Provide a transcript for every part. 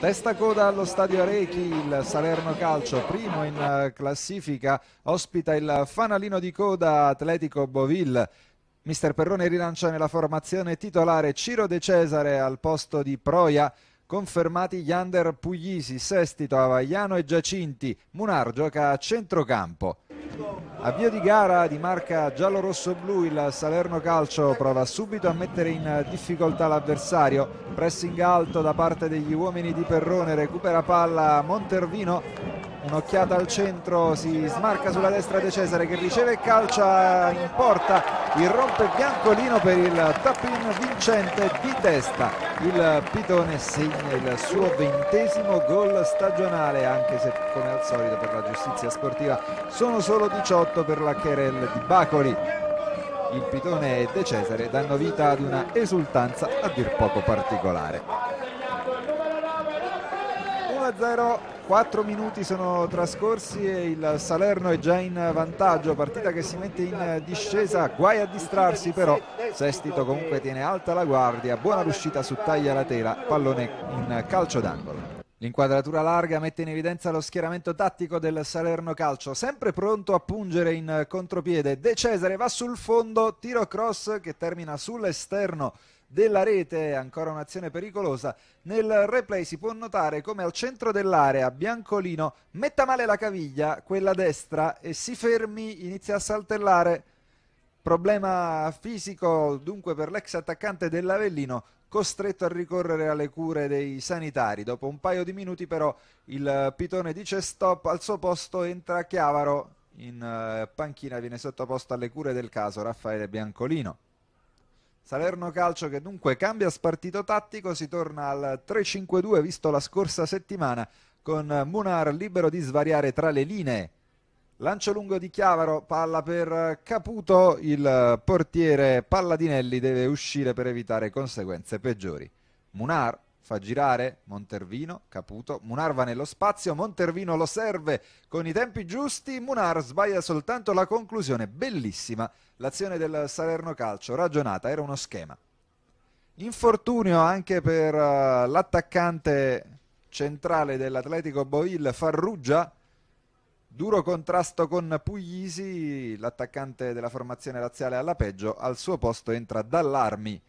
Testa coda allo stadio Arechi, il Salerno Calcio, primo in eh, classifica, ospita il fanalino di coda Atletico Bovil. Mister Perrone rilancia nella formazione titolare Ciro De Cesare al posto di Proia, confermati gli under Puglisi, Sestito, Avaiano e Giacinti. Munar gioca a centrocampo. Avvio di gara di marca giallo-rosso-blu, il Salerno Calcio prova subito a mettere in difficoltà l'avversario, pressing alto da parte degli uomini di Perrone, recupera palla Montervino un'occhiata al centro si smarca sulla destra De Cesare che riceve e calcia in porta irrompe Biancolino per il tappin vincente di testa il Pitone segna il suo ventesimo gol stagionale anche se come al solito per la giustizia sportiva sono solo 18 per la Cherel di Bacoli il Pitone e De Cesare danno vita ad una esultanza a dir poco particolare 1-0 4 minuti sono trascorsi e il Salerno è già in vantaggio, partita che si mette in discesa, guai a distrarsi però, Sestito comunque tiene alta la guardia, buona riuscita su taglia la tela, pallone in calcio d'angolo. L'inquadratura larga mette in evidenza lo schieramento tattico del Salerno Calcio, sempre pronto a pungere in contropiede. De Cesare va sul fondo, tiro cross che termina sull'esterno della rete, ancora un'azione pericolosa. Nel replay si può notare come al centro dell'area Biancolino metta male la caviglia, quella destra, e si fermi, inizia a saltellare. Problema fisico dunque per l'ex attaccante dell'Avellino costretto a ricorrere alle cure dei sanitari. Dopo un paio di minuti però il pitone dice stop, al suo posto entra Chiavaro, in eh, panchina viene sottoposto alle cure del caso Raffaele Biancolino. Salerno Calcio che dunque cambia spartito tattico, si torna al 3-5-2 visto la scorsa settimana con Munar libero di svariare tra le linee. Lancio lungo di Chiavaro, palla per Caputo, il portiere Palladinelli deve uscire per evitare conseguenze peggiori. Munar fa girare Montervino, Caputo, Munar va nello spazio, Montervino lo serve con i tempi giusti, Munar sbaglia soltanto la conclusione, bellissima l'azione del Salerno Calcio, ragionata, era uno schema. Infortunio anche per uh, l'attaccante centrale dell'Atletico Boil, Farrugia, duro contrasto con Puglisi, l'attaccante della formazione laziale alla peggio, al suo posto entra Dall'Armi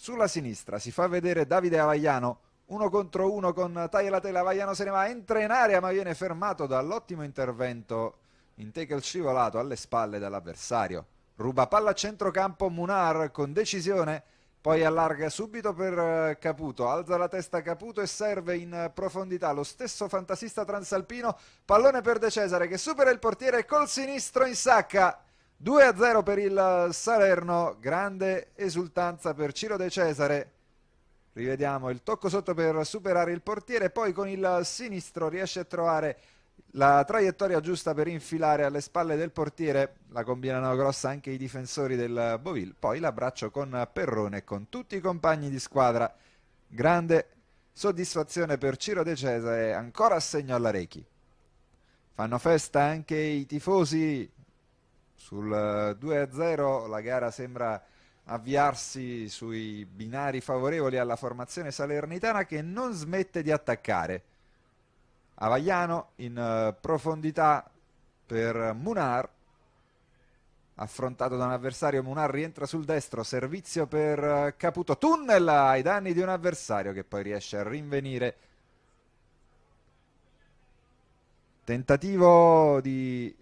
sulla sinistra si fa vedere Davide Avagliano, uno contro uno con Taglia la tela, Avagliano se ne va, entra in area ma viene fermato dall'ottimo intervento in tackle scivolato alle spalle dall'avversario. Ruba palla a centrocampo Munar con decisione, poi allarga subito per eh, Caputo, alza la testa Caputo e serve in profondità lo stesso fantasista transalpino, pallone per De Cesare che supera il portiere col sinistro in sacca. 2-0 per il Salerno, grande esultanza per Ciro De Cesare. Rivediamo il tocco sotto per superare il portiere, poi con il sinistro riesce a trovare la traiettoria giusta per infilare alle spalle del portiere, la combinano grossa anche i difensori del Bovil, poi l'abbraccio con Perrone e con tutti i compagni di squadra. Grande soddisfazione per Ciro De Cesare, ancora a segno alla Rechi. Fanno festa anche i tifosi sul 2-0 eh, la gara sembra avviarsi sui binari favorevoli alla formazione salernitana che non smette di attaccare. Avagliano in eh, profondità per Munar, affrontato da un avversario, Munar rientra sul destro, servizio per eh, Caputo, tunnel ai danni di un avversario che poi riesce a rinvenire. Tentativo di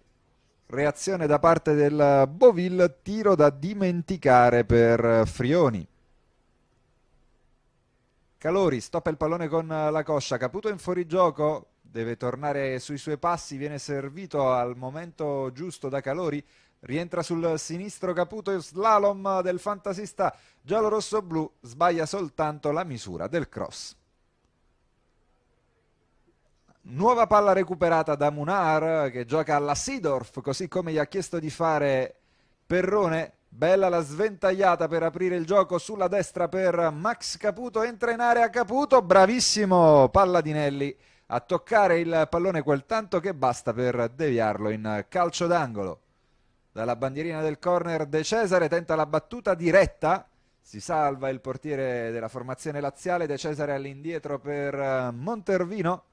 Reazione da parte del Boville, tiro da dimenticare per Frioni. Calori stoppa il pallone con la coscia, Caputo in fuorigioco, deve tornare sui suoi passi, viene servito al momento giusto da Calori, rientra sul sinistro Caputo slalom del fantasista giallo-rosso-blu, sbaglia soltanto la misura del cross. Nuova palla recuperata da Munar che gioca alla Sidorf così come gli ha chiesto di fare Perrone. Bella la sventagliata per aprire il gioco sulla destra per Max Caputo. Entra in area Caputo, bravissimo Palladinelli a toccare il pallone quel tanto che basta per deviarlo in calcio d'angolo. Dalla bandierina del corner De Cesare tenta la battuta diretta. Si salva il portiere della formazione laziale De Cesare all'indietro per Montervino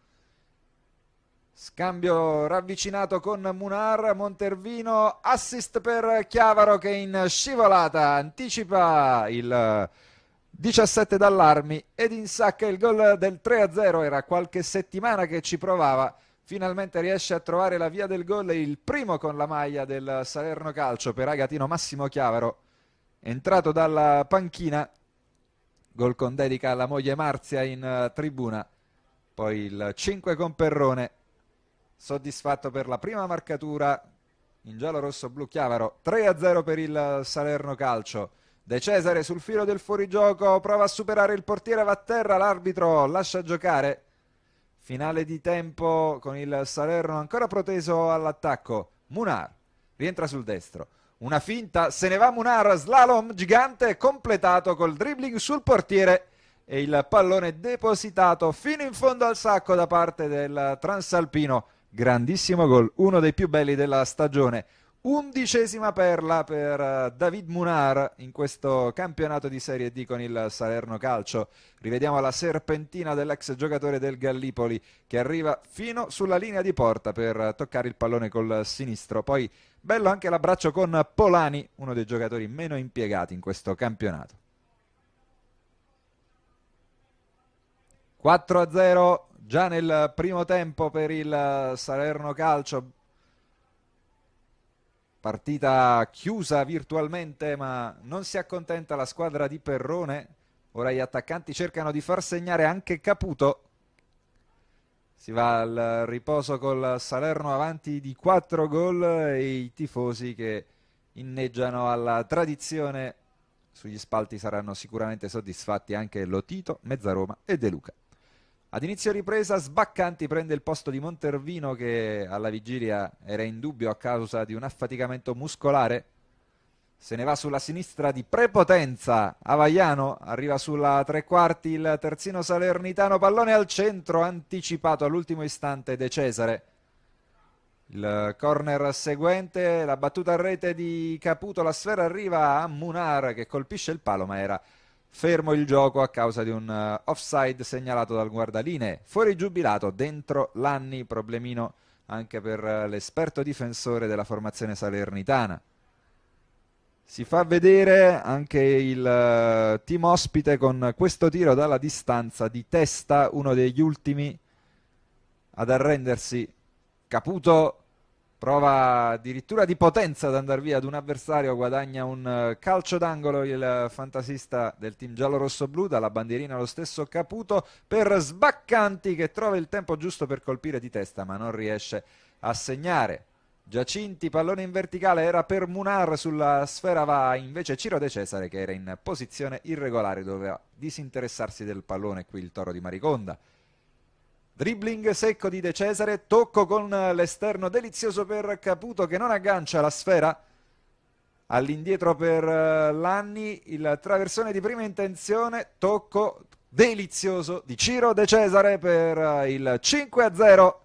Scambio ravvicinato con Munar, Montervino, assist per Chiavaro che in scivolata anticipa il 17 dall'Armi ed insacca il gol del 3-0, era qualche settimana che ci provava, finalmente riesce a trovare la via del gol, il primo con la maglia del Salerno Calcio per Agatino Massimo Chiavaro, entrato dalla panchina, gol con dedica alla moglie Marzia in tribuna, poi il 5 con Perrone soddisfatto per la prima marcatura in giallo rosso blu Chiavaro 3-0 per il Salerno Calcio De Cesare sul filo del fuorigioco prova a superare il portiere va a terra l'arbitro lascia giocare finale di tempo con il Salerno ancora proteso all'attacco Munar rientra sul destro una finta se ne va Munar slalom gigante completato col dribbling sul portiere e il pallone depositato fino in fondo al sacco da parte del Transalpino grandissimo gol, uno dei più belli della stagione. Undicesima perla per eh, David Munar in questo campionato di Serie D con il Salerno Calcio. Rivediamo la serpentina dell'ex giocatore del Gallipoli che arriva fino sulla linea di porta per eh, toccare il pallone col sinistro. Poi bello anche l'abbraccio con Polani, uno dei giocatori meno impiegati in questo campionato. 4-0 Già nel primo tempo per il Salerno Calcio, partita chiusa virtualmente ma non si accontenta la squadra di Perrone, ora gli attaccanti cercano di far segnare anche Caputo. Si va al riposo col Salerno avanti di 4 gol e i tifosi che inneggiano alla tradizione sugli spalti saranno sicuramente soddisfatti anche Lotito, Mezzaroma e De Luca. Ad inizio ripresa Sbaccanti prende il posto di Montervino che alla vigilia era in dubbio a causa di un affaticamento muscolare. Se ne va sulla sinistra di prepotenza Avaiano, arriva sulla tre quarti il terzino salernitano, pallone al centro anticipato all'ultimo istante De Cesare. Il corner seguente, la battuta a rete di Caputo, la sfera arriva a Munar che colpisce il palo ma era fermo il gioco a causa di un uh, offside segnalato dal guardaline. Fuori giubilato, dentro Lanni, problemino anche per uh, l'esperto difensore della formazione salernitana. Si fa vedere anche il uh, team ospite con questo tiro dalla distanza di testa, uno degli ultimi ad arrendersi. Caputo prova addirittura di potenza ad andare via ad un avversario, guadagna un eh, calcio d'angolo il fantasista del team giallo-rosso-blu, dalla bandierina lo stesso Caputo, per Sbaccanti che trova il tempo giusto per colpire di testa ma non riesce a segnare. Giacinti, pallone in verticale, era per Munar, sulla sfera va invece Ciro De Cesare che era in posizione irregolare, doveva disinteressarsi del pallone, qui il toro di Mariconda. Dribbling secco di De Cesare, tocco con l'esterno delizioso per Caputo che non aggancia la sfera. All'indietro per eh, Lanni, il traversone di prima intenzione, tocco delizioso di Ciro De Cesare per eh, il 5-0.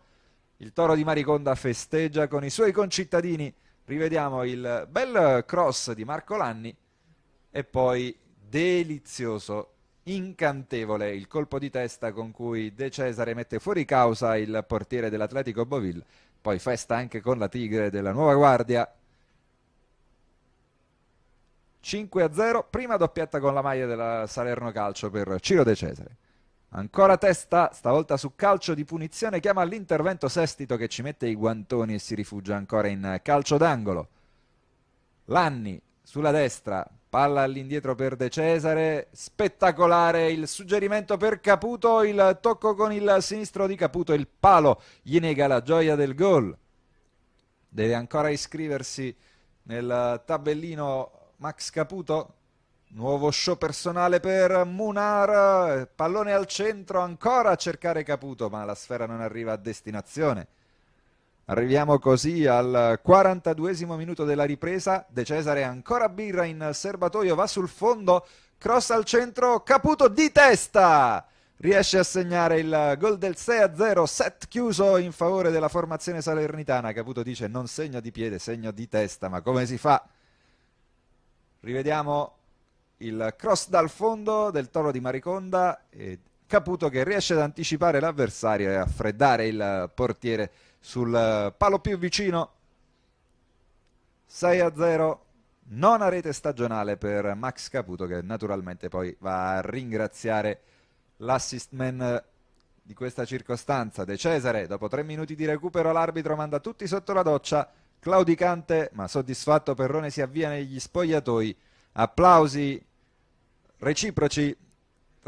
Il toro di Mariconda festeggia con i suoi concittadini. Rivediamo il bel cross di Marco Lanni e poi delizioso incantevole il colpo di testa con cui De Cesare mette fuori causa il portiere dell'Atletico Boville, poi festa anche con la Tigre della nuova guardia. 5-0, prima doppietta con la maglia della Salerno Calcio per Ciro De Cesare. Ancora testa, stavolta su calcio di punizione, chiama l'intervento Sestito che ci mette i guantoni e si rifugia ancora in calcio d'angolo. Lanni sulla destra, Palla all'indietro per De Cesare, spettacolare il suggerimento per Caputo, il tocco con il sinistro di Caputo, il palo gli nega la gioia del gol. Deve ancora iscriversi nel tabellino Max Caputo, nuovo show personale per Munar, pallone al centro ancora a cercare Caputo, ma la sfera non arriva a destinazione. Arriviamo così al 42 minuto della ripresa. De Cesare ancora birra in serbatoio, va sul fondo, cross al centro, Caputo di testa! Riesce a segnare il gol del 6-0, set chiuso in favore della formazione salernitana. Caputo dice non segno di piede, segno di testa, ma come si fa? Rivediamo il cross dal fondo del toro di Mariconda e Caputo che riesce ad anticipare l'avversario e a freddare il portiere sul eh, palo più vicino 6 a 0 nona rete stagionale per Max Caputo che naturalmente poi va a ringraziare l'assist man di questa circostanza De Cesare dopo tre minuti di recupero l'arbitro manda tutti sotto la doccia claudicante ma soddisfatto Perrone si avvia negli spogliatoi applausi reciproci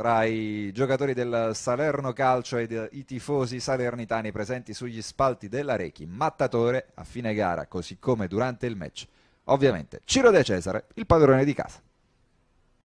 tra i giocatori del Salerno Calcio e i tifosi salernitani presenti sugli spalti della Rechi, mattatore a fine gara, così come durante il match. Ovviamente Ciro De Cesare, il padrone di casa.